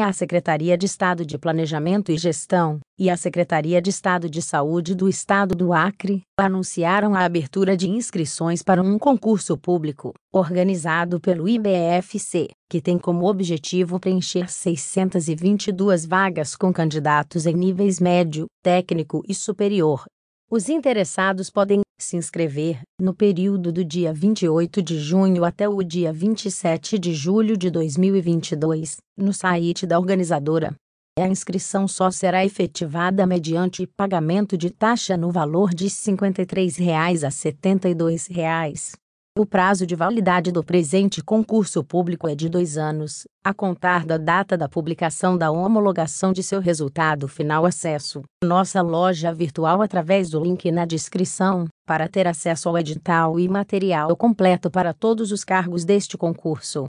é a Secretaria de Estado de Planejamento e Gestão e a Secretaria de Estado de Saúde do Estado do Acre anunciaram a abertura de inscrições para um concurso público, organizado pelo IBFC, que tem como objetivo preencher 622 vagas com candidatos em níveis médio, técnico e superior, os interessados podem se inscrever no período do dia 28 de junho até o dia 27 de julho de 2022 no site da organizadora. A inscrição só será efetivada mediante pagamento de taxa no valor de R$ 53 a R$ 72,00. O prazo de validade do presente concurso público é de dois anos, a contar da data da publicação da homologação de seu resultado final. Acesso nossa loja virtual através do link na descrição, para ter acesso ao edital e material completo para todos os cargos deste concurso.